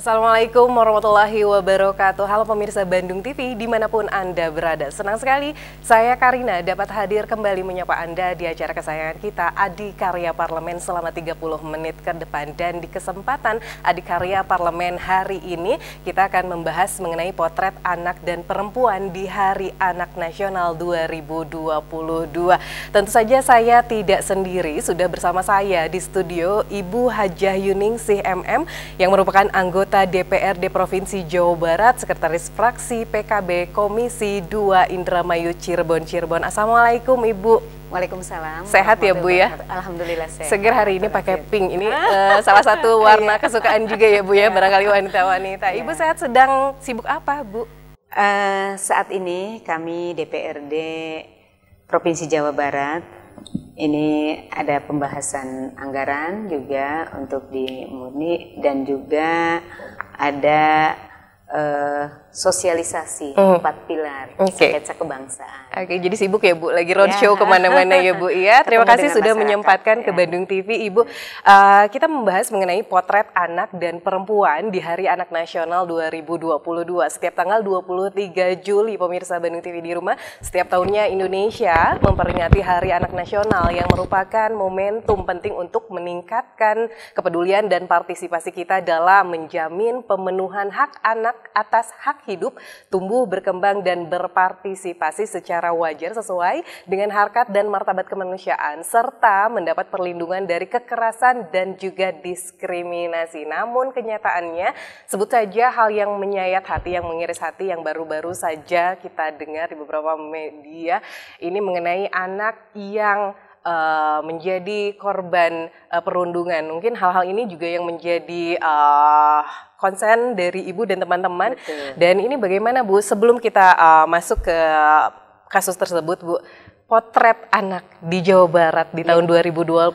Assalamualaikum warahmatullahi wabarakatuh. Halo pemirsa Bandung TV dimanapun Anda berada. Senang sekali saya Karina dapat hadir kembali menyapa Anda di acara kesayangan kita Adi Karya Parlemen selama 30 menit ke depan. Dan di kesempatan Adi Karya Parlemen hari ini kita akan membahas mengenai potret anak dan perempuan di Hari Anak Nasional 2022. Tentu saja saya tidak sendiri, sudah bersama saya di studio Ibu Hajah Yuning CMM yang merupakan anggota anggota DPRD Provinsi Jawa Barat, Sekretaris Fraksi PKB Komisi 2 Indramayu Cirebon Cirebon. Assalamualaikum Ibu. Waalaikumsalam. Sehat ya Bu ya? Alhamdulillah sehat. Seger hari ini pakai pink. Ini uh, salah satu iya. warna kesukaan juga ya Bu ya, iya. barangkali wanita-wanita. Iya. Ibu sehat sedang sibuk apa Bu? Uh, saat ini kami DPRD Provinsi Jawa Barat ini ada pembahasan anggaran juga untuk di muni dan juga ada eh, sosialisasi mm. empat pilar okay. sketsa kebangsaan. Oke, okay, jadi sibuk ya Bu, lagi roadshow ya. yeah. kemana-mana ya Bu. Iya, terima kasih sudah menyempatkan ya. ke Bandung TV, Ibu. Uh, kita membahas mengenai potret anak dan perempuan di Hari Anak Nasional 2022 setiap tanggal 23 Juli pemirsa Bandung TV di rumah. Setiap tahunnya Indonesia memperingati Hari Anak Nasional yang merupakan momentum penting untuk meningkatkan kepedulian dan partisipasi kita dalam menjamin pemenuhan hak anak atas hak hidup tumbuh, berkembang, dan berpartisipasi secara wajar sesuai dengan harkat dan martabat kemanusiaan, serta mendapat perlindungan dari kekerasan dan juga diskriminasi. Namun kenyataannya, sebut saja hal yang menyayat hati, yang mengiris hati, yang baru-baru saja kita dengar di beberapa media, ini mengenai anak yang uh, menjadi korban uh, perundungan. Mungkin hal-hal ini juga yang menjadi uh, eh, konsen dari ibu dan teman-teman. Dan ini bagaimana Bu sebelum kita uh, masuk ke kasus tersebut Bu, potret anak di Jawa Barat di ya. tahun 2022,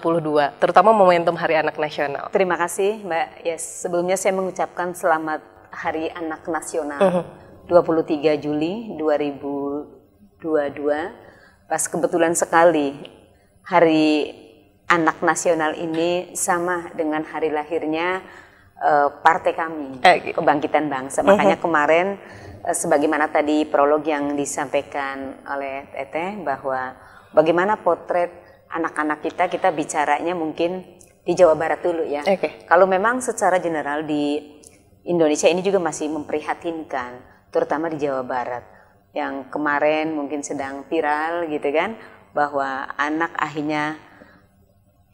terutama momentum Hari Anak Nasional. Terima kasih Mbak. Yes, sebelumnya saya mengucapkan selamat Hari Anak Nasional uh -huh. 23 Juli 2022. Pas kebetulan sekali hari anak nasional ini sama dengan hari lahirnya uh, partai kami eh, Kebangkitan Bangsa. Makanya mhm. kemarin uh, sebagaimana tadi prolog yang disampaikan oleh Tete bahwa bagaimana potret anak-anak kita kita bicaranya mungkin di Jawa Barat dulu ya. Okay. Kalau memang secara general di Indonesia ini juga masih memprihatinkan, terutama di Jawa Barat yang kemarin mungkin sedang viral gitu kan bahwa anak akhirnya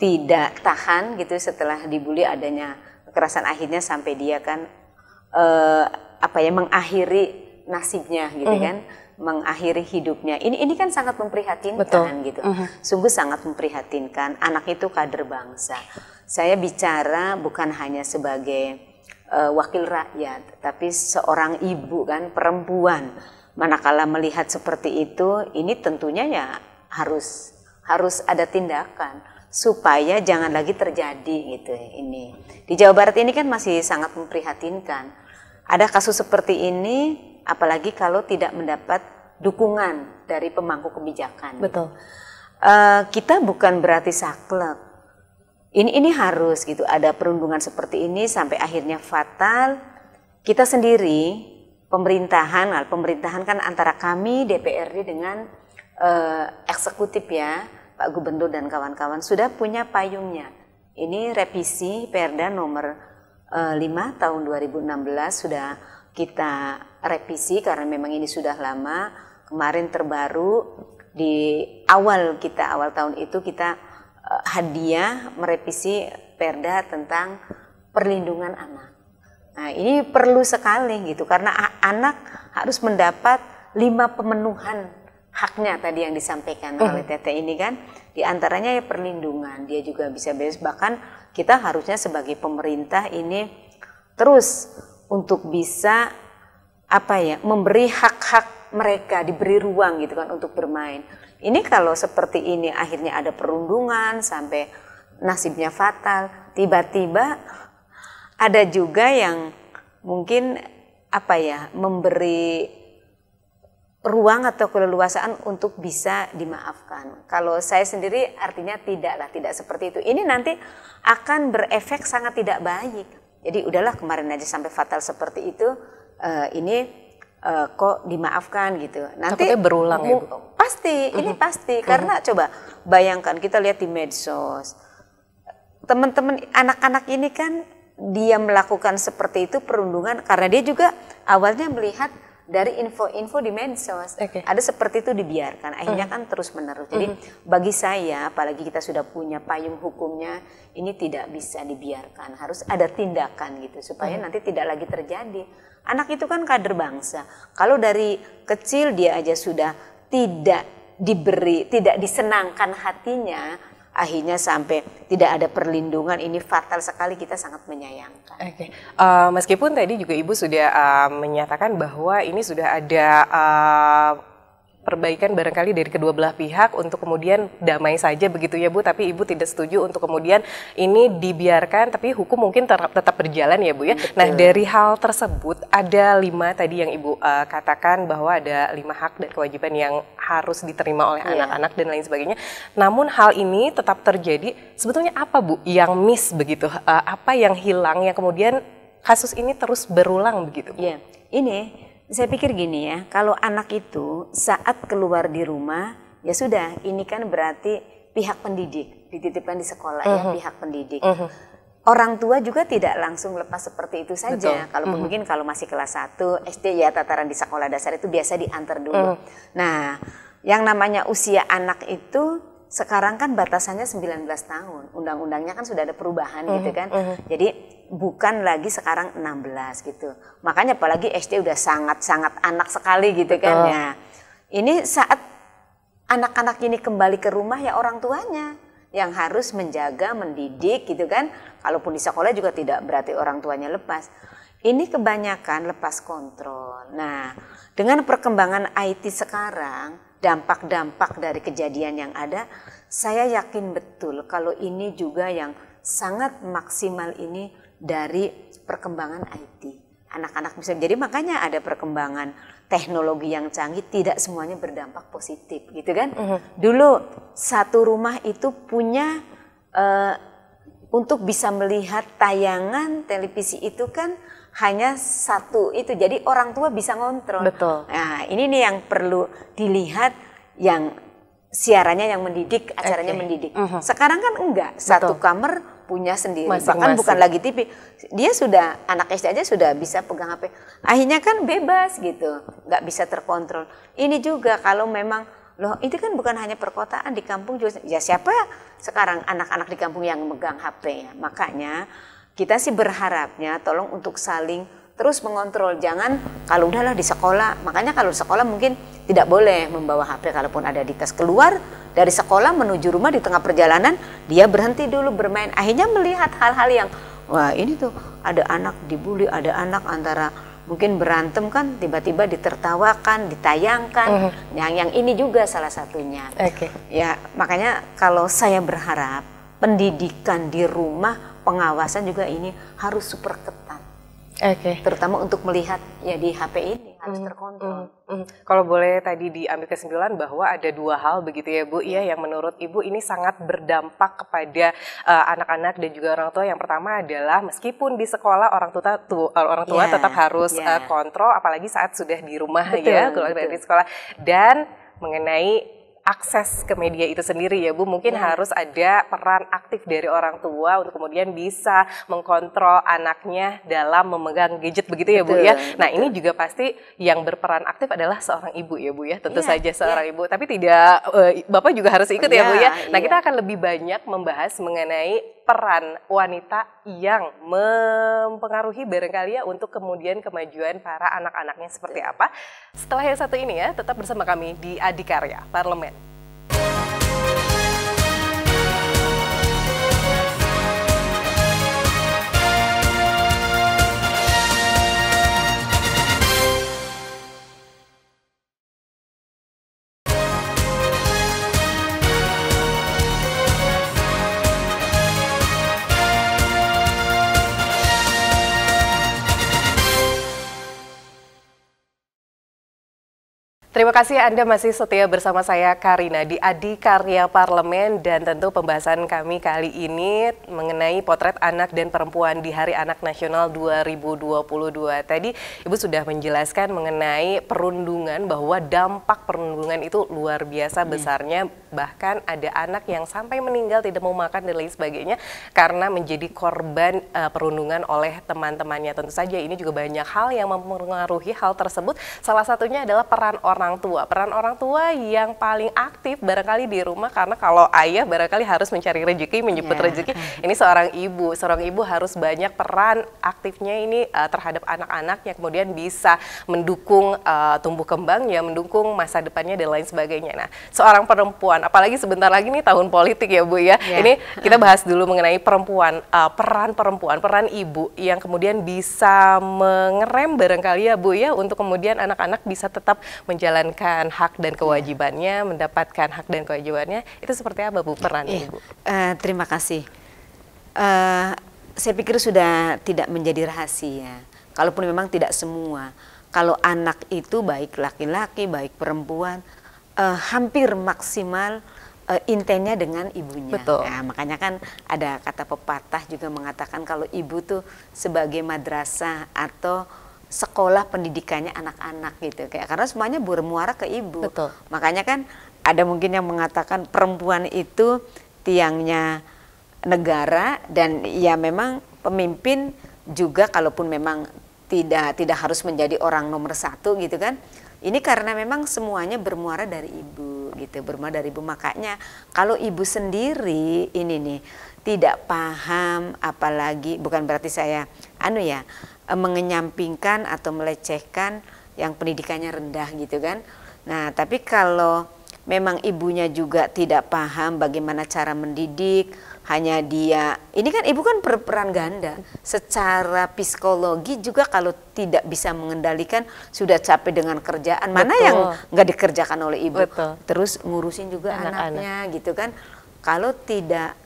tidak tahan gitu setelah dibully adanya kekerasan akhirnya sampai dia kan eh, apa ya mengakhiri nasibnya gitu mm kan mengakhiri hidupnya ini ini kan sangat memprihatinkan Betul. gitu mm -hmm. sungguh sangat memprihatinkan anak itu kader bangsa saya bicara bukan hanya sebagai uh, wakil rakyat tapi seorang ibu kan perempuan manakala melihat seperti itu ini tentunya ya harus harus ada tindakan supaya jangan lagi terjadi gitu ini. Di Jawa Barat ini kan masih sangat memprihatinkan. Ada kasus seperti ini apalagi kalau tidak mendapat dukungan dari pemangku kebijakan. Betul. Uh, kita bukan berarti saklek. Ini ini harus gitu ada perundungan seperti ini sampai akhirnya fatal. Kita sendiri pemerintahan, nah, pemerintahan kan antara kami DPRD dengan eh, eksekutif ya Pak Gubernur dan kawan-kawan sudah punya payungnya. Ini revisi Perda nomor eh, 5 tahun 2016 sudah kita revisi karena memang ini sudah lama. Kemarin terbaru di awal kita awal tahun itu kita eh, hadiah merevisi Perda tentang perlindungan anak. Nah, ini perlu sekali gitu karena anak harus mendapat lima pemenuhan haknya tadi yang disampaikan oh. oleh Tete ini kan di antaranya ya perlindungan dia juga bisa bebas bahkan kita harusnya sebagai pemerintah ini terus untuk bisa apa ya memberi hak-hak mereka diberi ruang gitu kan untuk bermain ini kalau seperti ini akhirnya ada perundungan sampai nasibnya fatal tiba-tiba ada juga yang mungkin apa ya memberi ruang atau keleluasaan untuk bisa dimaafkan. Kalau saya sendiri artinya tidaklah, tidak seperti itu. Ini nanti akan berefek sangat tidak baik. Jadi udahlah kemarin aja sampai fatal seperti itu, uh, ini uh, kok dimaafkan gitu. Nanti Takutnya berulang ya, Bu. Pasti, ini pasti. Uh-huh. Karena coba bayangkan kita lihat di medsos. Teman-teman anak-anak ini kan dia melakukan seperti itu perundungan karena dia juga awalnya melihat dari info-info di medsos okay. ada seperti itu dibiarkan akhirnya mm. kan terus menerus jadi mm. bagi saya apalagi kita sudah punya payung hukumnya ini tidak bisa dibiarkan harus ada tindakan gitu supaya mm. nanti tidak lagi terjadi anak itu kan kader bangsa kalau dari kecil dia aja sudah tidak diberi tidak disenangkan hatinya akhirnya sampai tidak ada perlindungan ini fatal sekali kita sangat menyayangkan. Oke, okay. uh, eh, meskipun tadi juga ibu sudah uh, menyatakan bahwa ini sudah ada uh, perbaikan barangkali dari kedua belah pihak untuk kemudian damai saja begitu ya Bu tapi Ibu tidak setuju untuk kemudian ini dibiarkan tapi hukum mungkin ter tetap berjalan ya Bu ya. Nah, Betul. Nah, dari hal tersebut ada lima tadi yang Ibu uh, katakan bahwa ada lima hak dan kewajiban yang harus diterima oleh iya. anak-anak yeah. dan lain sebagainya. Namun hal ini tetap terjadi. Sebetulnya apa Bu yang miss begitu? Uh, apa yang hilang yang kemudian kasus ini terus berulang begitu Bu? Yeah. Ini saya pikir gini ya, kalau anak itu saat keluar di rumah, ya sudah, ini kan berarti pihak pendidik, dititipkan di sekolah mm -hmm. ya mhm. pihak pendidik. Mm -hmm. Orang tua juga tidak langsung lepas seperti itu saja. Betul. Kalau mm -hmm. mungkin kalau masih kelas 1 SD ya tataran di sekolah dasar itu biasa diantar dulu. Mm -hmm. Nah, yang namanya usia anak itu sekarang kan batasannya 19 tahun. Undang-undangnya kan sudah ada perubahan mm -hmm. gitu mm-hmm, kan. Mm -hmm. Jadi bukan lagi sekarang 16 gitu. Makanya apalagi SD udah sangat-sangat anak sekali gitu kan, Betul. kan ya. Ini saat anak-anak ini kembali ke rumah ya orang tuanya yang harus menjaga, mendidik gitu kan. Kalaupun di sekolah juga tidak berarti orang tuanya lepas. Ini kebanyakan lepas kontrol. Nah, dengan perkembangan IT sekarang, dampak-dampak dari kejadian yang ada, saya yakin betul kalau ini juga yang sangat maksimal ini dari perkembangan IT. Anak-anak bisa jadi makanya ada perkembangan teknologi yang canggih tidak semuanya berdampak positif gitu kan. Mm -hmm. Dulu satu rumah itu punya uh, untuk bisa melihat tayangan televisi itu kan hanya satu itu. Jadi orang tua bisa ngontrol. Betul. Nah, ini nih yang perlu dilihat yang siarannya yang mendidik, acaranya okay. mendidik. Uh -huh. Sekarang kan enggak, satu Betul. kamar punya sendiri. Bahkan bukan lagi TV. Dia sudah anak SD aja sudah bisa pegang HP. Akhirnya kan bebas gitu, nggak bisa terkontrol. Ini juga kalau memang loh itu kan bukan hanya perkotaan di kampung juga ya siapa sekarang anak-anak di kampung yang megang HP ya makanya kita sih berharapnya tolong untuk saling terus mengontrol jangan kalau udahlah di sekolah makanya kalau sekolah mungkin tidak boleh membawa HP kalaupun ada di tas keluar dari sekolah menuju rumah di tengah perjalanan dia berhenti dulu bermain akhirnya melihat hal-hal yang wah ini tuh ada anak dibully ada anak antara mungkin berantem kan tiba-tiba ditertawakan ditayangkan mm -hmm. yang yang ini juga salah satunya okay. ya makanya kalau saya berharap pendidikan di rumah, pengawasan juga ini harus super ketat. Okay. Terutama untuk melihat ya di HP ini harus mm, terkontrol. Mm, mm. Kalau boleh tadi diambil kesimpulan bahwa ada dua hal begitu ya Bu, iya yang menurut Ibu ini sangat berdampak kepada eh, anak-anak uh, dan juga orang tua. Yang pertama adalah meskipun di sekolah orang tua tu, eh, orang tua yeah, tetap harus yeah. Ya. uh, kontrol apalagi saat sudah di rumah ya, betul, ya, keluar dari sekolah dan mengenai akses ke media itu sendiri ya Bu mungkin hmm. harus ada peran aktif dari orang tua untuk kemudian bisa mengkontrol anaknya dalam memegang gadget begitu ya Bu ya. Nah ini juga pasti yang berperan aktif adalah seorang ibu ya Bu ya tentu yeah, saja seorang yeah. ibu tapi tidak uh, bapak juga harus ikut yeah, ya Bu iya, ya. Nah yeah. kita akan lebih banyak membahas mengenai peran wanita yang mempengaruhi barangkali ya untuk kemudian kemajuan para anak-anaknya seperti apa. Setelah yang satu ini ya, tetap bersama kami di Adikarya Parlemen. Terima kasih Anda masih setia bersama saya Karina di Adi Karya Parlemen dan tentu pembahasan kami kali ini mengenai potret anak dan perempuan di Hari Anak Nasional 2022. Tadi Ibu sudah menjelaskan mengenai perundungan bahwa dampak perundungan itu luar biasa hmm. besarnya bahkan ada anak yang sampai meninggal tidak mau makan dan lain sebagainya karena menjadi korban uh, perundungan oleh teman-temannya. Tentu saja ini juga banyak hal yang mempengaruhi hal tersebut. Salah satunya adalah peran orang orang tua. Peran orang tua yang paling aktif barangkali di rumah karena kalau ayah barangkali harus mencari rezeki, menyebut yeah. rezeki. Ini seorang ibu, seorang ibu harus banyak peran aktifnya ini uh, terhadap anak-anak yang kemudian bisa mendukung uh, tumbuh ya mendukung masa depannya dan lain sebagainya. Nah, seorang perempuan, apalagi sebentar lagi nih tahun politik ya Bu ya. Yeah. Ini kita bahas dulu mengenai perempuan, uh, peran perempuan, peran ibu yang kemudian bisa mengerem barangkali ya Bu ya untuk kemudian anak-anak bisa tetap menjalani menjalankan hak dan kewajibannya, mendapatkan hak dan kewajibannya, itu seperti apa Bu peran ya. Ibu? Uh, terima kasih. Uh, saya pikir sudah tidak menjadi rahasia, kalaupun memang tidak semua. Kalau anak itu baik laki-laki, baik perempuan, uh, hampir maksimal uh, intennya dengan ibunya. Betul. Nah, makanya kan ada kata pepatah juga mengatakan kalau ibu tuh sebagai madrasah atau sekolah pendidikannya anak-anak gitu kayak karena semuanya bermuara ke ibu. Betul. Makanya kan ada mungkin yang mengatakan perempuan itu tiangnya negara dan ya memang pemimpin juga kalaupun memang tidak tidak harus menjadi orang nomor satu gitu kan ini karena memang semuanya bermuara dari ibu gitu bermuara dari ibu makanya kalau ibu sendiri ini nih tidak paham apalagi bukan berarti saya anu ya Eh, mengenyampingkan atau melecehkan yang pendidikannya rendah gitu kan. Nah, tapi kalau memang ibunya juga tidak paham bagaimana cara mendidik, hanya dia ini kan ibu kan berperan ganda. Secara psikologi juga kalau tidak bisa mengendalikan sudah capek dengan kerjaan, mana Betul. yang nggak dikerjakan oleh ibu. Betul. Terus ngurusin juga Anak -anak. anaknya gitu kan. Kalau tidak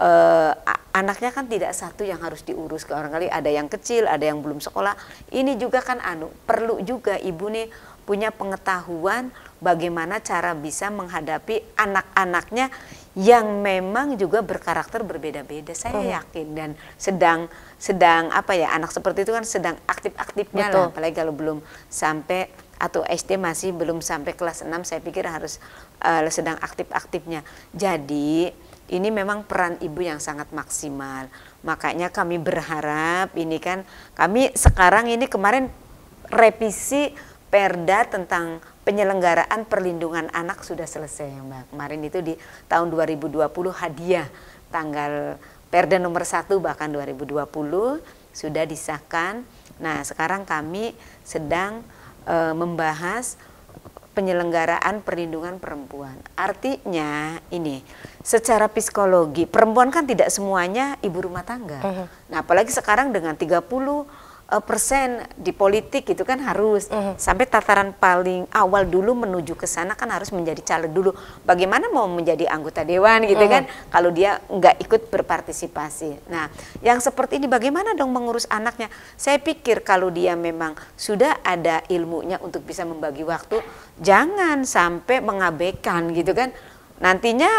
uh, anaknya kan tidak satu yang harus diurus ke orang kali ada yang kecil ada yang belum sekolah ini juga kan anu perlu juga ibu nih punya pengetahuan bagaimana cara bisa menghadapi anak-anaknya yang memang juga berkarakter berbeda-beda saya oh. yakin dan sedang sedang apa ya anak seperti itu kan sedang aktif-aktifnya lah apalagi kalau belum sampai atau SD masih belum sampai kelas 6 saya pikir harus uh, sedang aktif-aktifnya jadi ini memang peran ibu yang sangat maksimal. Makanya kami berharap ini kan kami sekarang ini kemarin revisi Perda tentang penyelenggaraan perlindungan anak sudah selesai ya Mbak. Kemarin itu di tahun 2020 hadiah tanggal Perda nomor 1 bahkan 2020 sudah disahkan. Nah, sekarang kami sedang e, membahas penyelenggaraan perlindungan perempuan. Artinya ini, secara psikologi perempuan kan tidak semuanya ibu rumah tangga. Nah, apalagi sekarang dengan 30 Eh, persen di politik itu kan harus mm -hmm. sampai tataran paling awal dulu menuju ke sana kan harus menjadi caleg dulu. Bagaimana mau menjadi anggota dewan gitu mm -hmm. kan kalau dia nggak ikut berpartisipasi. Nah, yang seperti ini bagaimana dong mengurus anaknya? Saya pikir kalau dia memang sudah ada ilmunya untuk bisa membagi waktu, jangan sampai mengabaikan gitu kan. Nantinya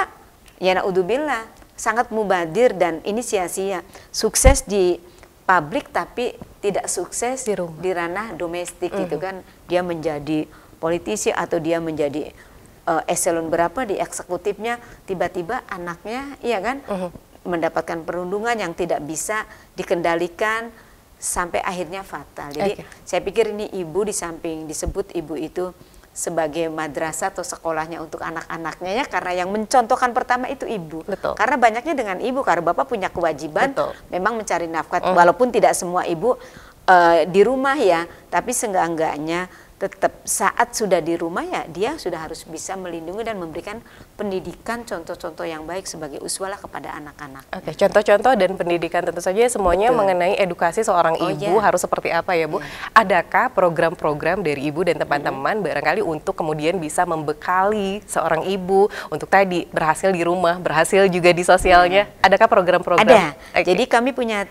ya naudzubillah sangat mubadir dan ini sia-sia. Sukses di publik tapi tidak sukses di, rumah. di ranah domestik mm. gitu kan dia menjadi politisi atau dia menjadi uh, eselon berapa di eksekutifnya tiba-tiba anaknya iya kan mm. mendapatkan perundungan yang tidak bisa dikendalikan sampai akhirnya fatal jadi okay. saya pikir ini ibu di samping disebut ibu itu sebagai madrasah atau sekolahnya untuk anak-anaknya ya karena yang mencontohkan pertama itu ibu Betul. karena banyaknya dengan ibu karena bapak punya kewajiban Betul. memang mencari nafkah mm. walaupun tidak semua ibu uh, di rumah ya tapi seenggak-enggaknya tetap saat sudah di rumah ya dia sudah harus bisa melindungi dan memberikan pendidikan contoh-contoh yang baik sebagai uswalah kepada anak-anak. Oke, contoh-contoh dan pendidikan tentu saja semuanya Betul. mengenai edukasi seorang oh, ibu ya. harus seperti apa ya, Bu? Ya. Adakah program-program dari ibu dan teman-teman ya. barangkali untuk kemudian bisa membekali seorang ibu untuk tadi berhasil di rumah, berhasil juga di sosialnya? Ya. Adakah program-program? Ada. Okay. Jadi kami punya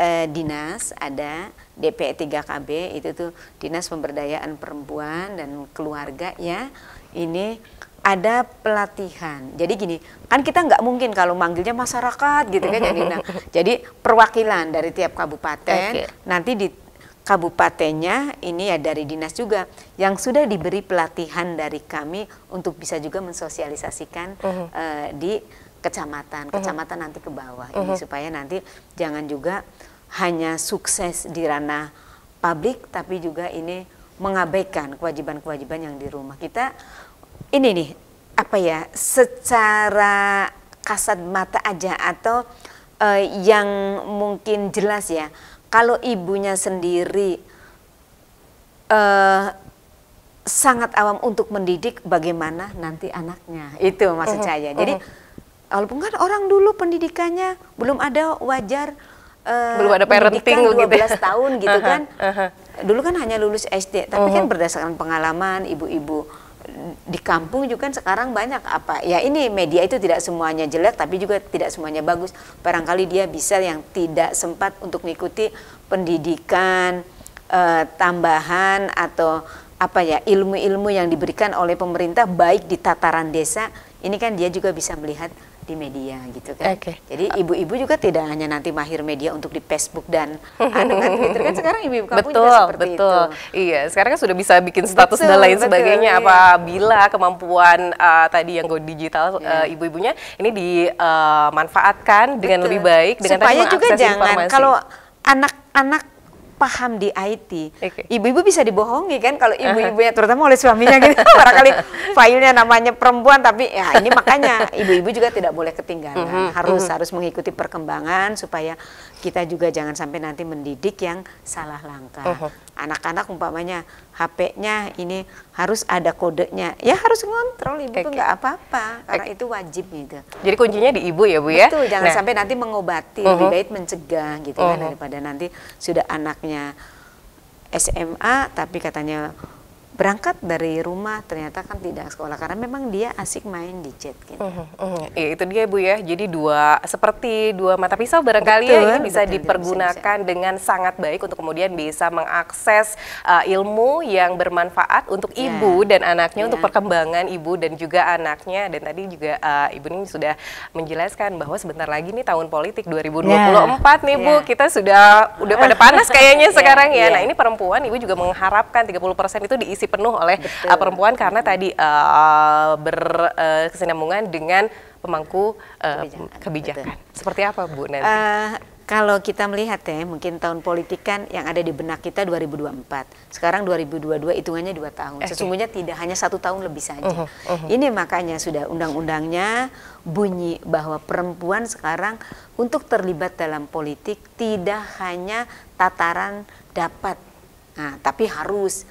eh, dinas ada DP3KB itu tuh Dinas Pemberdayaan Perempuan dan Keluarga ya. Ini ada pelatihan. Jadi gini, kan kita nggak mungkin kalau manggilnya masyarakat gitu kan ya nah, Jadi perwakilan dari tiap kabupaten okay. nanti di kabupatennya ini ya dari dinas juga yang sudah diberi pelatihan dari kami untuk bisa juga mensosialisasikan uh -huh. uh, di kecamatan, mhm. kecamatan uh -huh. nanti ke bawah uh -huh. ini mhm. supaya nanti jangan juga hanya sukses di ranah publik tapi juga ini mengabaikan kewajiban-kewajiban yang di rumah kita ini nih apa ya secara kasat mata aja atau uh, yang mungkin jelas ya kalau ibunya sendiri uh, sangat awam untuk mendidik bagaimana nanti anaknya itu maksud saya jadi walaupun kan orang dulu pendidikannya belum ada wajar uh, belum ada parenting 12 gitu. Ya. tahun gitu kan. Uh -huh. Dulu kan hanya lulus SD, tapi uh -huh. kan berdasarkan pengalaman ibu-ibu di kampung juga kan sekarang banyak apa ya ini media itu tidak semuanya jelek tapi juga tidak semuanya bagus barangkali dia bisa yang tidak sempat untuk mengikuti pendidikan e, tambahan atau apa ya ilmu-ilmu yang diberikan oleh pemerintah baik di tataran desa ini kan dia juga bisa melihat di media gitu kan. Okay. Jadi ibu-ibu juga tidak hanya nanti mahir media untuk di Facebook dan anu Twitter kan sekarang ibu-ibu kamu betul, juga seperti betul. itu. Iya, sekarang kan sudah bisa bikin status betul, dan lain betul, sebagainya iya. apabila kemampuan uh, tadi yang go digital yeah. Iya. uh, ibu-ibunya ini dimanfaatkan uh, dengan betul. lebih baik dengan supaya tadi juga jangan kalau anak-anak paham di IT. ibu Ibu-ibu bisa dibohongi kan kalau ibu-ibunya terutama oleh suaminya gitu. Barangkali filenya namanya perempuan tapi ya ini makanya ibu-ibu juga tidak boleh ketinggalan. Mm -hmm. Harus mm -hmm. harus mengikuti perkembangan supaya kita juga jangan sampai nanti mendidik yang salah langkah. Uh -huh. Anak-anak umpamanya HP-nya ini harus ada kodenya. Ya harus ngontrol ibu okay. nggak apa-apa karena okay. itu wajib gitu. Jadi kuncinya di ibu ya Bu ya. Betul, jangan nah. sampai nanti mengobati, uh -huh. lebih baik mencegah gitu uh -huh. kan daripada nanti sudah anaknya SMA tapi katanya berangkat dari rumah ternyata kan tidak sekolah karena memang dia asik main di chat gitu. Mm -hmm. ya, itu dia Bu ya. Jadi dua seperti dua mata pisau barangkali ya, betul, ya ini bisa betul, dipergunakan bisa. dengan sangat baik untuk kemudian bisa mengakses uh, ilmu yang bermanfaat untuk yeah. ibu dan anaknya yeah. untuk perkembangan ibu dan juga anaknya dan tadi juga uh, ibu ini sudah menjelaskan bahwa sebentar lagi nih tahun politik 2024 yeah. Iya, nih Bu. Yeah. Kita sudah udah pada panas kayaknya yeah. sekarang ya. Yeah. Nah, ini perempuan ibu juga mengharapkan 30% itu diisi penuh oleh Betul. Uh, perempuan karena tadi uh, berkesinambungan uh, dengan pemangku uh, kebijakan. kebijakan. Seperti apa Bu Nanti? Uh, kalau kita melihat ya, mungkin tahun politik yang ada di benak kita 2024. Sekarang 2022 hitungannya dua tahun. Eh, Sesungguhnya iya. tidak hanya satu tahun lebih saja. Uh -huh, uh-huh. Ini makanya sudah undang-undangnya bunyi bahwa perempuan sekarang untuk terlibat dalam politik tidak hanya tataran dapat, nah, tapi harus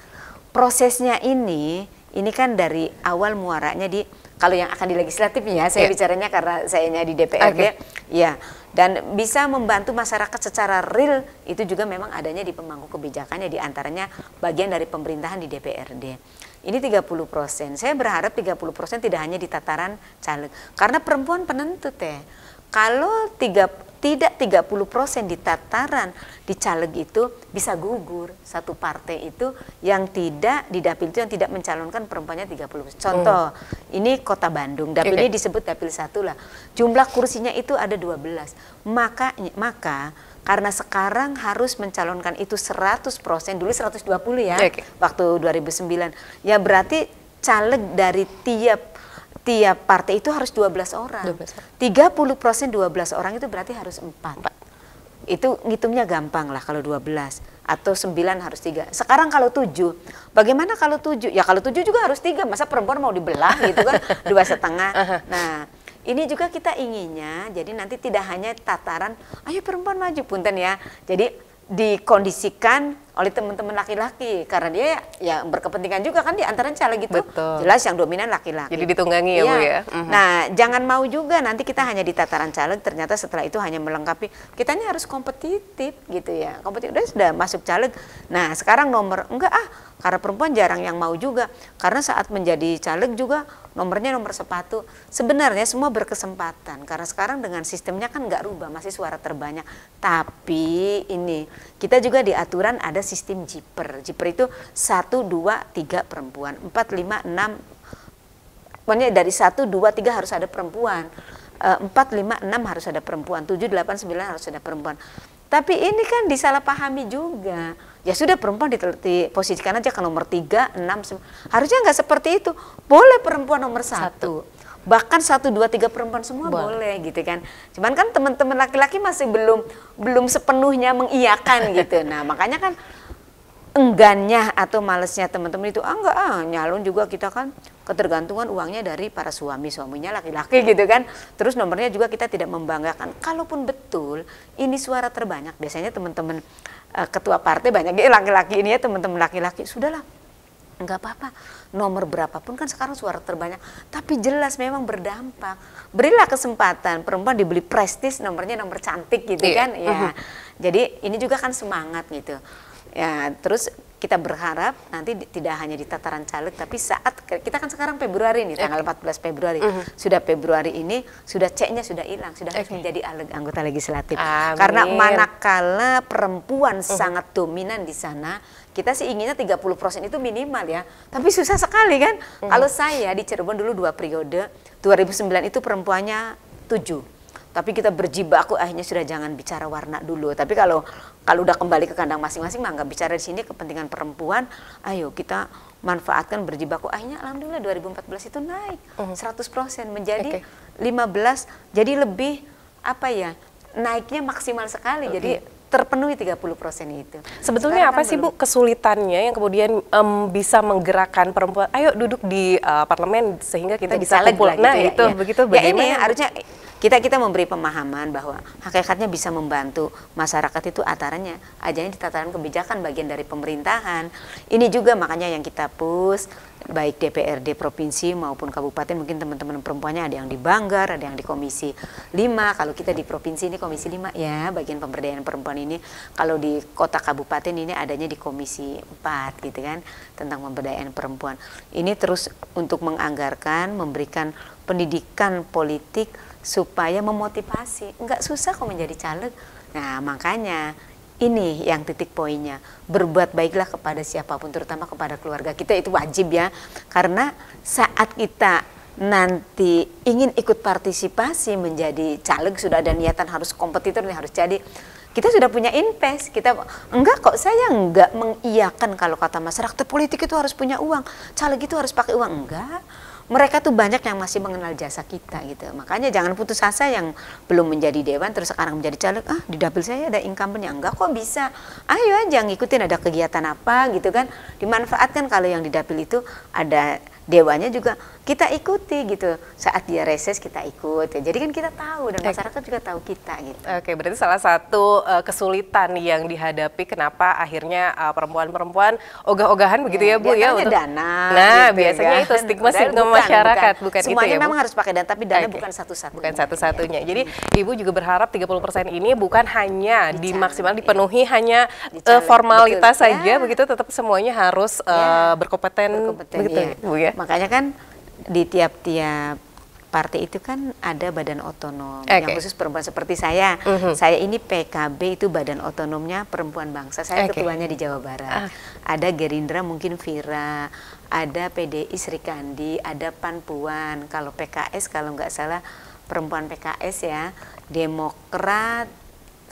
prosesnya ini ini kan dari awal muaranya di kalau yang akan di legislatifnya saya yeah. bicaranya karena saya di DPRD okay. ya dan bisa membantu masyarakat secara real itu juga memang adanya di pemangku kebijakannya di antaranya bagian dari pemerintahan di DPRD. Ini 30 persen. Saya berharap 30 persen tidak hanya di tataran caleg. Karena perempuan penentu teh. Ya, kalau tiga tidak 30% di tataran di caleg itu bisa gugur satu partai itu yang tidak di dapil itu yang tidak mencalonkan perempuannya 30. Contoh, hmm. ini Kota Bandung, dapil okay. ini disebut dapil satu lah. Jumlah kursinya itu ada 12. Maka maka karena sekarang harus mencalonkan itu 100%, dulu 120 ya, okay. waktu 2009. Ya berarti caleg dari tiap tiap partai itu harus 12 orang. 30 persen 12 orang itu berarti harus 4. 4. Itu ngitungnya gampang lah kalau 12 atau 9 harus 3. Sekarang kalau 7, bagaimana kalau 7? Ya kalau 7 juga harus 3, masa perempuan mau dibelah gitu kan, dua setengah. Nah, ini juga kita inginnya, jadi nanti tidak hanya tataran, ayo perempuan maju, punten ya. Jadi dikondisikan oleh teman-teman laki-laki karena dia ya berkepentingan juga kan di antara caleg gitu Betul. jelas yang dominan laki-laki jadi ditunggangi ya, iya. ya bu ya uhum. nah jangan mau juga nanti kita hanya di tataran caleg ternyata setelah itu hanya melengkapi kita ini harus kompetitif gitu ya kompetitif udah sudah masuk caleg nah sekarang nomor enggak ah karena perempuan jarang yang mau juga karena saat menjadi caleg juga nomornya nomor sepatu sebenarnya semua berkesempatan karena sekarang dengan sistemnya kan nggak rubah masih suara terbanyak tapi ini kita juga di aturan ada sistem jiper jiper itu satu dua tiga perempuan empat lima enam pokoknya dari satu dua tiga harus ada perempuan eh, empat lima enam harus ada perempuan tujuh delapan sembilan harus ada perempuan tapi ini kan disalahpahami juga. Ya sudah perempuan diposisikan aja ke nomor tiga enam 9. Harusnya nggak seperti itu. Boleh perempuan nomor satu. bahkan satu dua tiga perempuan semua boleh, boleh gitu kan cuman kan teman-teman laki-laki masih belum belum sepenuhnya mengiyakan gitu nah makanya kan enggannya atau malesnya teman-teman itu ah enggak ah nyalon juga kita kan ketergantungan uangnya dari para suami suaminya laki-laki gitu kan terus nomornya juga kita tidak membanggakan kalaupun betul ini suara terbanyak biasanya teman-teman uh, ketua partai banyak ya, laki-laki ini ya teman-teman laki-laki sudahlah enggak apa-apa nomor berapapun kan sekarang suara terbanyak tapi jelas memang berdampak berilah kesempatan perempuan dibeli prestis nomornya nomor cantik gitu yeah. kan ya uh mm-hmm. -huh. jadi ini juga kan semangat gitu Ya, terus kita berharap nanti tidak hanya di tataran caleg tapi saat kita kan sekarang Februari ini tanggal 14 Februari mm -hmm. sudah Februari ini sudah ceknya sudah hilang sudah okay. menjadi anggota legislatif Amin. karena manakala perempuan mm -hmm. sangat dominan di sana kita sih inginnya 30% itu minimal ya tapi susah sekali kan mm -hmm. kalau saya di Cirebon dulu dua periode 2009 itu perempuannya tujuh tapi kita berjibaku akhirnya sudah jangan bicara warna dulu tapi kalau kalau udah kembali ke kandang masing-masing mah nggak bicara di sini kepentingan perempuan ayo kita manfaatkan berjibaku akhirnya alhamdulillah 2014 itu naik 100% menjadi okay. 15 jadi lebih apa ya naiknya maksimal sekali okay. jadi terpenuhi 30% itu. Sebetulnya Sekarang apa kan sih belum... Bu kesulitannya yang kemudian um, bisa menggerakkan perempuan ayo duduk di uh, eh, parlemen sehingga kita bisa kumpul. Gitu nah, ya, itu ya. begitu bagaimana? Ya ini harusnya kita kita memberi pemahaman bahwa hakikatnya bisa membantu masyarakat itu atarannya ajanya di tataran kebijakan bagian dari pemerintahan ini juga makanya yang kita push baik DPRD provinsi maupun kabupaten mungkin teman-teman perempuannya ada yang di Banggar, ada yang di Komisi 5. Kalau kita di provinsi ini Komisi 5 ya, bagian pemberdayaan perempuan ini. Kalau di kota kabupaten ini adanya di Komisi 4 gitu kan tentang pemberdayaan perempuan. Ini terus untuk menganggarkan, memberikan pendidikan politik supaya memotivasi. Enggak susah kok menjadi caleg. Nah, makanya ini yang titik poinnya. Berbuat baiklah kepada siapapun, terutama kepada keluarga kita itu wajib ya. Karena saat kita nanti ingin ikut partisipasi menjadi caleg sudah ada niatan harus kompetitor nih harus jadi kita sudah punya invest kita enggak kok saya enggak mengiyakan kalau kata masyarakat politik itu harus punya uang caleg itu harus pakai uang enggak mereka tuh banyak yang masih mengenal jasa kita gitu. Makanya jangan putus asa yang belum menjadi dewan terus sekarang menjadi caleg, ah di dapil saya ada incumbent yang enggak kok bisa. Ayo aja ngikutin ada kegiatan apa gitu kan. Dimanfaatkan kalau yang di dapil itu ada dewanya juga kita ikuti gitu saat dia reses kita ikut ya. jadi kan kita tahu dan masyarakat juga tahu kita gitu oke berarti salah satu uh, kesulitan yang dihadapi kenapa akhirnya uh, perempuan-perempuan ogah-ogahan begitu ya, bu ya kan untuk dana nah gitu, ya. biasanya kan? itu stigma stigma masyarakat bukan, bukan semuanya itu ya bu? memang harus pakai dana tapi dana okay. bukan satu-satunya bukan satu-satunya ya. jadi ibu juga berharap 30% ini bukan hanya di maksimal iya. dipenuhi ya. hanya uh, formalitas saja ya. begitu tetap semuanya harus uh, ya. berkompeten, berkompeten begitu iya. ya. bu ya makanya kan di tiap-tiap partai itu kan ada badan otonom okay. yang khusus perempuan seperti saya. Mm -hmm. Saya ini PKB itu badan otonomnya perempuan bangsa. Saya okay. ketuanya di Jawa Barat. Ah. Ada Gerindra mungkin Vira, ada PDI Sri Kandi, ada Pan Puan. Kalau PKS kalau nggak salah perempuan PKS ya, Demokrat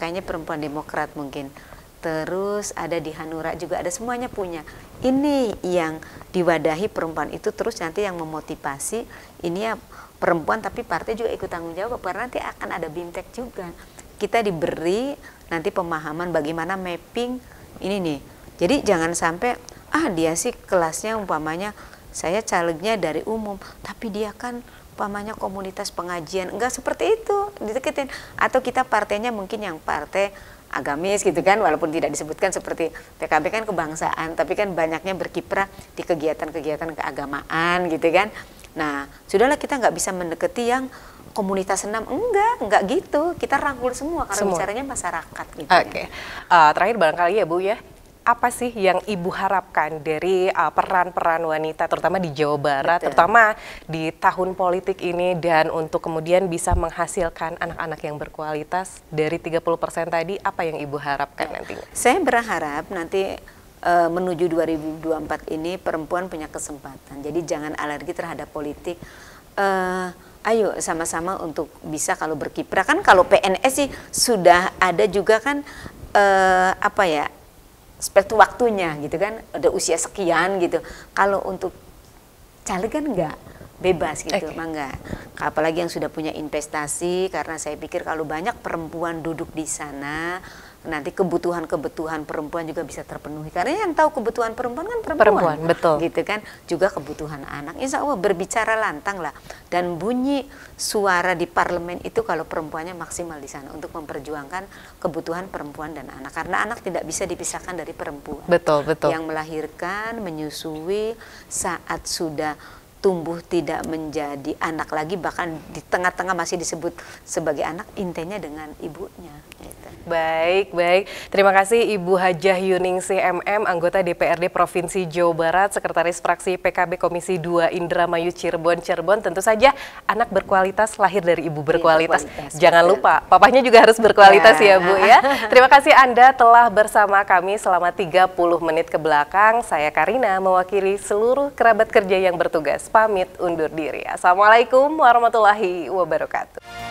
kayaknya perempuan Demokrat mungkin terus ada di Hanura juga ada semuanya punya. Ini yang diwadahi perempuan itu terus nanti yang memotivasi ini ya perempuan tapi partai juga ikut tanggung jawab karena nanti akan ada bimtek juga. Kita diberi nanti pemahaman bagaimana mapping ini nih. Jadi jangan sampai ah dia sih kelasnya umpamanya saya calegnya dari umum tapi dia kan umpamanya komunitas pengajian enggak seperti itu diteketin atau kita partainya mungkin yang partai agamis gitu kan walaupun tidak disebutkan seperti PKB kan kebangsaan tapi kan banyaknya berkiprah di kegiatan-kegiatan keagamaan gitu kan nah sudahlah kita nggak bisa mendekati yang komunitas senam enggak enggak gitu kita rangkul semua karena semua. bicaranya masyarakat gitu oke okay. kan. uh, terakhir barangkali ya bu ya apa sih yang Ibu harapkan dari uh, peran-peran uh, wanita terutama di Jawa Barat, Betul. terutama di tahun politik ini dan untuk kemudian bisa menghasilkan anak-anak yang berkualitas dari 30% tadi apa yang Ibu harapkan ya. nantinya? Saya berharap nanti uh, menuju 2024 ini perempuan punya kesempatan. Jadi jangan alergi terhadap politik. Uh, ayo sama-sama untuk bisa kalau berkiprah kan kalau PNS sih sudah ada juga kan eh, apa ya seperti waktunya gitu kan udah usia sekian gitu kalau untuk caleg kan enggak bebas gitu okay. mangga apalagi yang sudah punya investasi karena saya pikir kalau banyak perempuan duduk di sana nanti kebutuhan-kebutuhan perempuan juga bisa terpenuhi karena yang tahu kebutuhan perempuan kan perempuan, perempuan betul gitu kan juga kebutuhan anak insya Allah berbicara lantang lah dan bunyi suara di parlemen itu kalau perempuannya maksimal di sana untuk memperjuangkan kebutuhan perempuan dan anak karena anak tidak bisa dipisahkan dari perempuan betul betul yang melahirkan menyusui saat sudah tumbuh tidak menjadi anak lagi bahkan di tengah-tengah masih disebut sebagai anak intinya dengan ibunya gitu. baik baik terima kasih Ibu Hajah Yuning CMM anggota DPRD Provinsi Jawa Barat Sekretaris Fraksi PKB Komisi 2 Mayu Cirebon Cirebon tentu saja anak berkualitas lahir dari ibu iya, berkualitas, berkualitas jangan betul. lupa papahnya juga harus berkualitas ya, ya Bu ya terima kasih Anda telah bersama kami selama 30 menit ke belakang saya Karina mewakili seluruh kerabat kerja yang bertugas pamit undur diri. Assalamualaikum warahmatullahi wabarakatuh.